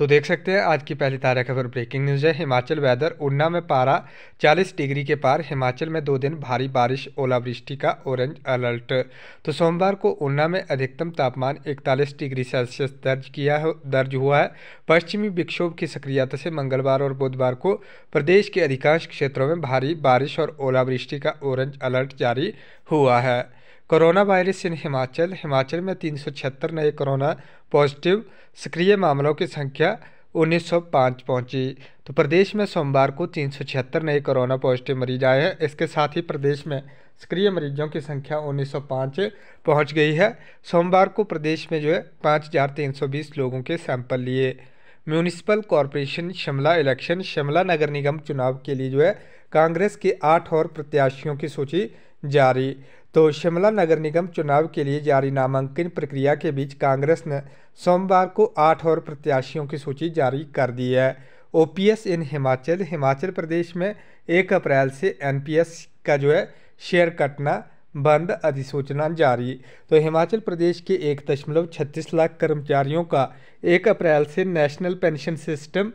तो देख सकते हैं आज की पहली ताज़ा खबर ब्रेकिंग न्यूज़ है हिमाचल वेदर ऊना में पारा 40 डिग्री के पार हिमाचल में दो दिन भारी बारिश ओलावृष्टि का ऑरेंज अलर्ट तो सोमवार को ऊना में अधिकतम तापमान 41 डिग्री सेल्सियस दर्ज किया दर्ज हुआ है पश्चिमी विक्षोभ की सक्रियता से मंगलवार और बुधवार को प्रदेश के अधिकांश क्षेत्रों में भारी बारिश और ओलावृष्टि का ऑरेंज अलर्ट जारी हुआ है corona virus in Himachal Himachal में तीन नए कोरोना पॉजिटिव सक्रिय मामलों की संख्या 1905 पहुंची तो प्रदेश में सोमवार को तीन नए कोरोना पॉजिटिव मरीज आए हैं इसके साथ ही प्रदेश में सक्रिय मरीजों की संख्या 1905 पहुंच गई है सोमवार को प्रदेश में जो है 5320 लोगों के सैंपल लिए municipal corporation Shimla election Shimla नगर निगम चुनाव के लिए जो है कांग्रेस के आठ और प्रत्याशियों की सूची जारी तो शिमला नगर निगम चुनाव के लिए जारी नामांकन प्रक्रिया के बीच कांग्रेस ने सोमवार को आठ और प्रत्याशियों की सूची जारी कर दी है ओपीएस इन हिमाचल हिमाचल प्रदेश में एक अप्रैल से एनपीएस का जो है शेयर कटना बंद अधिसूचना जारी तो हिमाचल प्रदेश के एक दशमलव छत्तीस लाख कर्मचारियों का एक अप्रैल से नेशनल पेंशन सिस्टम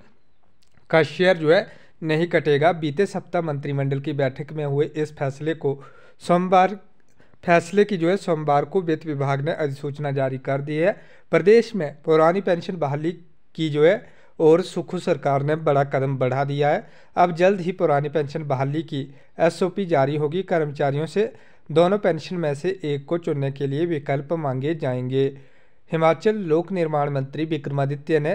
का शेयर जो है नहीं कटेगा बीते सप्ताह मंत्रिमंडल की बैठक में हुए इस फैसले को सोमवार फैसले की जो है सोमवार को वित्त विभाग ने अधिसूचना जारी कर दी है प्रदेश में पुरानी पेंशन बहाली की जो है और सुखू सरकार ने बड़ा कदम बढ़ा दिया है अब जल्द ही पुरानी पेंशन बहाली की एसओपी जारी होगी कर्मचारियों से दोनों पेंशन में से एक को चुनने के लिए विकल्प मांगे जाएंगे हिमाचल लोक निर्माण मंत्री विक्रमादित्य ने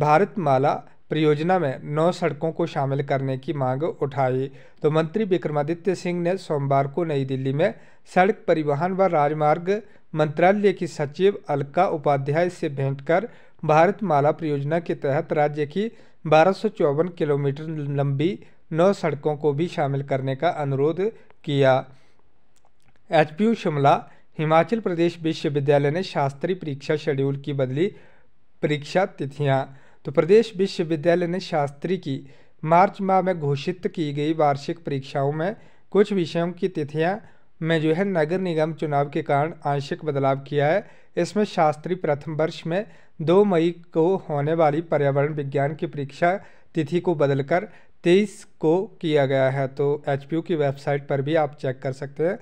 भारत माला परियोजना में नौ सड़कों को शामिल करने की मांग उठाई तो मंत्री विक्रमादित्य सिंह ने सोमवार को नई दिल्ली में सड़क परिवहन व राजमार्ग मंत्रालय की सचिव अलका उपाध्याय से भेंट कर भारत माला परियोजना के तहत राज्य की बारह किलोमीटर लंबी नौ सड़कों को भी शामिल करने का अनुरोध किया एच शिमला हिमाचल प्रदेश विश्वविद्यालय ने शास्त्रीय परीक्षा शेड्यूल की बदली परीक्षा तिथियां तो प्रदेश विश्वविद्यालय ने शास्त्री की मार्च माह में घोषित की गई वार्षिक परीक्षाओं में कुछ विषयों की तिथियां में जो है नगर निगम चुनाव के कारण आंशिक बदलाव किया है इसमें शास्त्री प्रथम वर्ष में दो मई को होने वाली पर्यावरण विज्ञान की परीक्षा तिथि को बदलकर तेईस को किया गया है तो एच की वेबसाइट पर भी आप चेक कर सकते हैं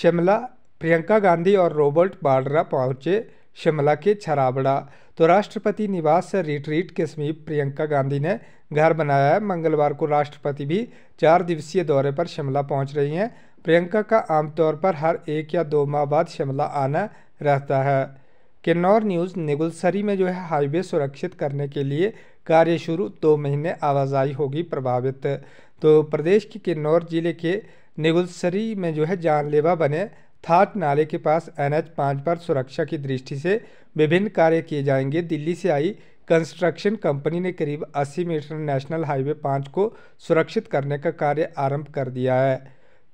शिमला प्रियंका गांधी और रॉबर्ट बाड्रा पहुंचे शिमला के छराबड़ा तो राष्ट्रपति निवास से रिट्रीट के समीप प्रियंका गांधी ने घर बनाया है मंगलवार को राष्ट्रपति भी चार दिवसीय दौरे पर शिमला पहुंच रही हैं प्रियंका का आमतौर पर हर एक या दो माह बाद शिमला आना रहता है किन्नौर न्यूज़ निगुलसरी में जो है हाईवे सुरक्षित करने के लिए कार्य शुरू दो महीने आवाजाही होगी प्रभावित तो प्रदेश के किन्नौर जिले के निगुलसरी में जो है जानलेवा बने थाट नाले के पास एन एच पर सुरक्षा की दृष्टि से विभिन्न कार्य किए जाएंगे दिल्ली से आई कंस्ट्रक्शन कंपनी ने करीब 80 मीटर नेशनल हाईवे पाँच को सुरक्षित करने का कार्य आरंभ कर दिया है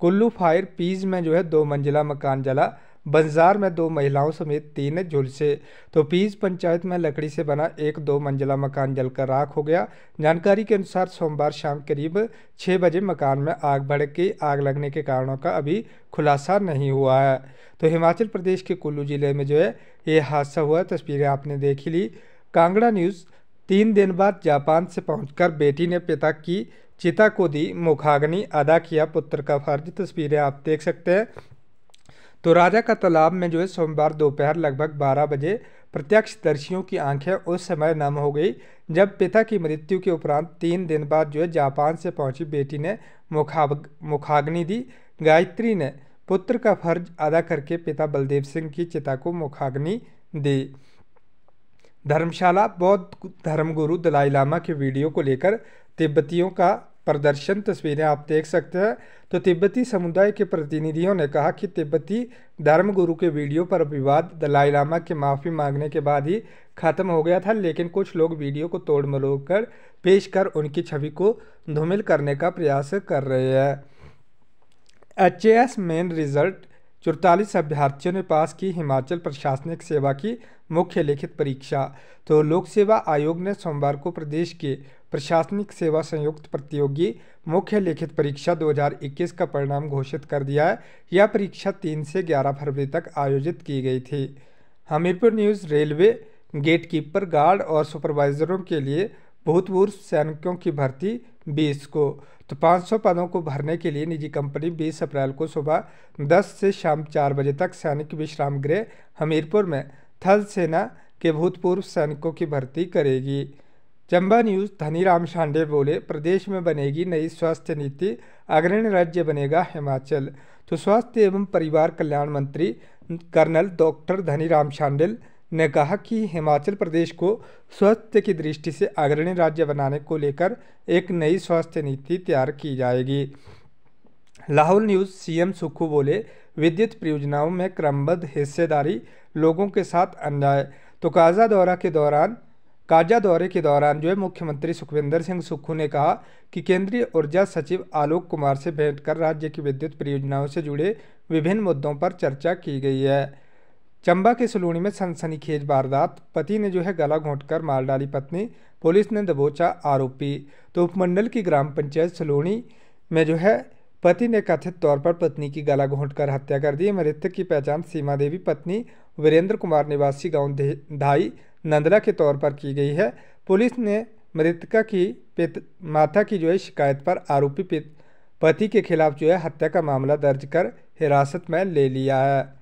कुल्लू फायर पीज में जो है दो मंजिला मकान जला बंजार में दो महिलाओं समेत तीन झुलसे तो पीज पंचायत में लकड़ी से बना एक दो मंजिला मकान जलकर राख हो गया जानकारी के अनुसार सोमवार शाम करीब छः बजे मकान में आग गई आग लगने के कारणों का अभी खुलासा नहीं हुआ है तो हिमाचल प्रदेश के कुल्लू ज़िले में जो है ये हादसा हुआ तस्वीरें आपने देखी ली कांगड़ा न्यूज़ तीन दिन बाद जापान से पहुंचकर बेटी ने पिता की चिता को दी मुखाग्नि अदा किया पुत्र का फर्ज तस्वीरें आप देख सकते हैं तो राजा का तालाब में जो है सोमवार दोपहर लगभग बारह बजे प्रत्यक्षदर्शियों की आंखें उस समय नम हो गई जब पिता की मृत्यु के उपरांत तीन दिन बाद जो है जापान से पहुंची बेटी ने मुखाग मुखाग्नि दी गायत्री ने पुत्र का फर्ज अदा करके पिता बलदेव सिंह की चिता को मुखाग्नि दी धर्मशाला बौद्ध धर्मगुरु दलाई लामा के वीडियो को लेकर तिब्बतियों का प्रदर्शन तस्वीरें आप देख सकते हैं तो तिब्बती समुदाय के प्रतिनिधियों ने कहा कि तिब्बती धर्मगुरु के वीडियो पर विवाद दलाई लामा के माफ़ी मांगने के बाद ही ख़त्म हो गया था लेकिन कुछ लोग वीडियो को तोड़ मरोड़ कर पेश कर उनकी छवि को धूमिल करने का प्रयास कर रहे हैं एच एस मेन रिजल्ट चौतालीस अभ्यर्थियों ने पास की हिमाचल प्रशासनिक सेवा की मुख्य लिखित परीक्षा तो लोक सेवा आयोग ने सोमवार को प्रदेश के प्रशासनिक सेवा संयुक्त प्रतियोगी मुख्य लिखित परीक्षा 2021 का परिणाम घोषित कर दिया है यह परीक्षा 3 से 11 फरवरी तक आयोजित की गई थी Hamirpur news railway gatekeeper guard और सुपरवाइजरों के लिए भूतपूर्व सैनिकों की भर्ती बीस को तो 500 पदों को भरने के लिए निजी कंपनी 20 अप्रैल को सुबह 10 से शाम 4 बजे तक सैनिक विश्राम गृह हमीरपुर में थल सेना के भूतपूर्व सैनिकों की भर्ती करेगी चंबा न्यूज़ धनीराम शांडे बोले प्रदेश में बनेगी नई स्वास्थ्य नीति अग्रणी राज्य बनेगा हिमाचल तो स्वास्थ्य एवं परिवार कल्याण मंत्री कर्नल डॉक्टर धनीराम शांडिल ने कहा कि हिमाचल प्रदेश को स्वास्थ्य की दृष्टि से अग्रणी राज्य बनाने को लेकर एक नई स्वास्थ्य नीति तैयार की जाएगी लाहौल न्यूज़ सीएम सुक्खू बोले विद्युत परियोजनाओं में क्रमबद्ध हिस्सेदारी लोगों के साथ अन्याय तो काजा दौरा के दौरान काजा दौरे के दौरान जो है मुख्यमंत्री सुखविंदर सिंह सुक्खू ने कहा कि केंद्रीय ऊर्जा सचिव आलोक कुमार से भेंट कर राज्य की विद्युत परियोजनाओं से जुड़े विभिन्न मुद्दों पर चर्चा की गई है चंबा के सलोनी में सनसनीखेज वारदात पति ने जो है गला घोंटकर मार डाली पत्नी पुलिस ने दबोचा आरोपी तो उपमंडल की ग्राम पंचायत सलोनी में जो है पति ने कथित तौर पर पत्नी की गला घोंटकर हत्या कर दी मृतक की पहचान सीमा देवी पत्नी वीरेंद्र कुमार निवासी गांव धाई नंदला के तौर पर की गई है पुलिस ने मृतका की पित माता की जो है शिकायत पर आरोपी पित पति के खिलाफ जो है हत्या का मामला दर्ज कर हिरासत में ले लिया है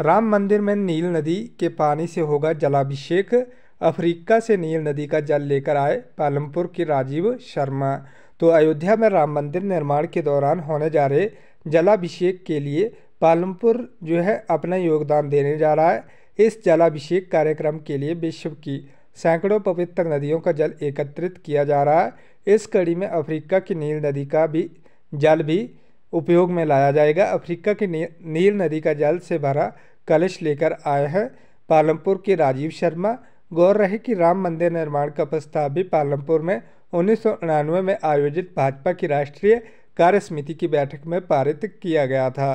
राम मंदिर में नील नदी के पानी से होगा जलाभिषेक अफ्रीका से नील नदी का जल लेकर आए पालमपुर के राजीव शर्मा तो अयोध्या में राम मंदिर निर्माण के दौरान होने जा रहे जलाभिषेक के लिए पालमपुर जो है अपना योगदान देने जा रहा है इस जलाभिषेक कार्यक्रम के लिए विश्व की सैकड़ों पवित्र नदियों का जल एकत्रित किया जा रहा है इस कड़ी में अफ्रीका की नील नदी का भी जल भी उपयोग में लाया जाएगा अफ्रीका की नील नदी का जल से भरा कलश लेकर आए हैं पालमपुर के राजीव शर्मा गौर रहे कि राम मंदिर निर्माण का प्रस्ताव भी पालमपुर में उन्नीस में आयोजित भाजपा की राष्ट्रीय कार्य समिति की बैठक में पारित किया गया था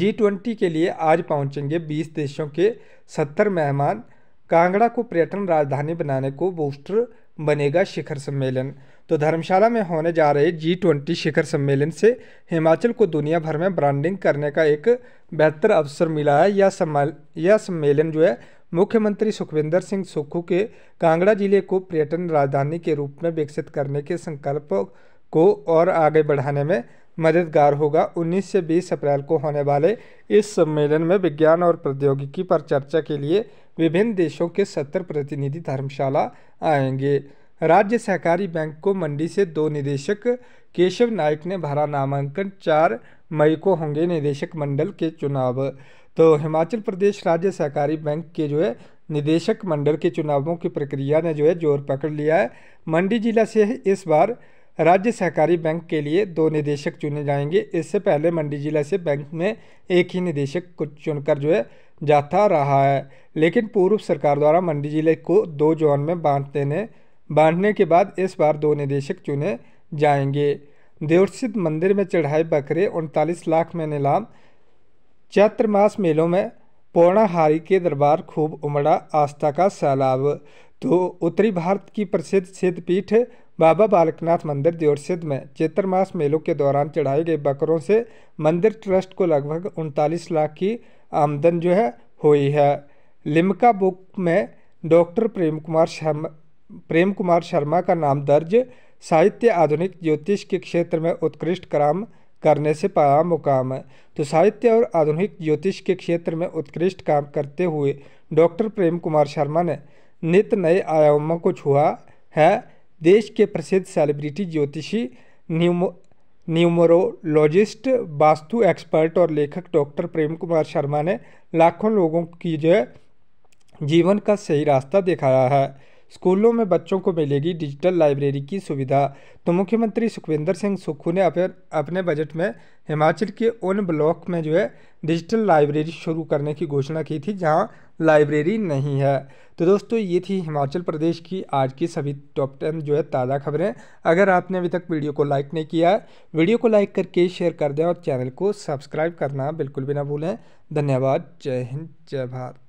जी ट्वेंटी के लिए आज पहुंचेंगे 20 देशों के 70 मेहमान कांगड़ा को पर्यटन राजधानी बनाने को बूस्टर बनेगा शिखर सम्मेलन तो धर्मशाला में होने जा रहे जी ट्वेंटी शिखर सम्मेलन से हिमाचल को दुनिया भर में ब्रांडिंग करने का एक बेहतर अवसर मिला है यह सम्मेलन यह सम्मेलन जो है मुख्यमंत्री सुखविंदर सिंह सुक्खू के कांगड़ा जिले को पर्यटन राजधानी के रूप में विकसित करने के संकल्प को और आगे बढ़ाने में मददगार होगा 19 से 20 अप्रैल को होने वाले इस सम्मेलन में विज्ञान और प्रौद्योगिकी पर चर्चा के लिए विभिन्न देशों के सत्तर प्रतिनिधि धर्मशाला आएंगे राज्य सहकारी बैंक को मंडी से दो निदेशक केशव नायक ने भरा नामांकन चार मई को होंगे निदेशक मंडल के चुनाव तो हिमाचल प्रदेश राज्य सहकारी बैंक के जो है निदेशक मंडल के चुनावों की प्रक्रिया ने जो है जोर पकड़ लिया है मंडी जिला से इस बार राज्य सहकारी बैंक के लिए दो निदेशक चुने जाएंगे इससे पहले मंडी जिला से बैंक में एक ही निदेशक को चुनकर जो है जाता रहा है लेकिन पूर्व सरकार द्वारा मंडी जिले को दो जोन में बांट देने बांटने के बाद इस बार दो निदेशक चुने जाएंगे देवस्थित मंदिर में चढ़ाए बकरे उनतालीस लाख में नीलाम चैत्र मास मेलों में पौर्णाहारी के दरबार खूब उमड़ा आस्था का सैलाब तो उत्तरी भारत की प्रसिद्ध सिद्धपीठ बाबा बालकनाथ मंदिर द्योरसिद्ध में चैत्र मास मेलों के दौरान चढ़ाए गए बकरों से मंदिर ट्रस्ट को लगभग उनतालीस लाख की आमदन जो है हुई है लिमका बुक में डॉक्टर प्रेम कुमार शर्मा प्रेम कुमार शर्मा का नाम दर्ज साहित्य आधुनिक ज्योतिष के क्षेत्र में उत्कृष्ट काम करने से पाया मुकाम है तो साहित्य और आधुनिक ज्योतिष के क्षेत्र में उत्कृष्ट काम करते हुए डॉक्टर प्रेम कुमार शर्मा ने नित नए आयामों को छुआ है देश के प्रसिद्ध सेलिब्रिटी ज्योतिषी न्यूमो न्यूमरोलॉजिस्ट वास्तु एक्सपर्ट और लेखक डॉक्टर प्रेम कुमार शर्मा ने लाखों लोगों की जो है जीवन का सही रास्ता दिखाया है स्कूलों में बच्चों को मिलेगी डिजिटल लाइब्रेरी की सुविधा तो मुख्यमंत्री सुखविंदर सिंह सुक्खू ने अपने अपने बजट में हिमाचल के उन ब्लॉक में जो है डिजिटल लाइब्रेरी शुरू करने की घोषणा की थी जहां लाइब्रेरी नहीं है तो दोस्तों ये थी हिमाचल प्रदेश की आज की सभी टॉप टेन जो है ताज़ा खबरें अगर आपने अभी तक वीडियो को लाइक नहीं किया है वीडियो को लाइक करके शेयर कर दें और चैनल को सब्सक्राइब करना बिल्कुल भी ना भूलें धन्यवाद जय हिंद जय भारत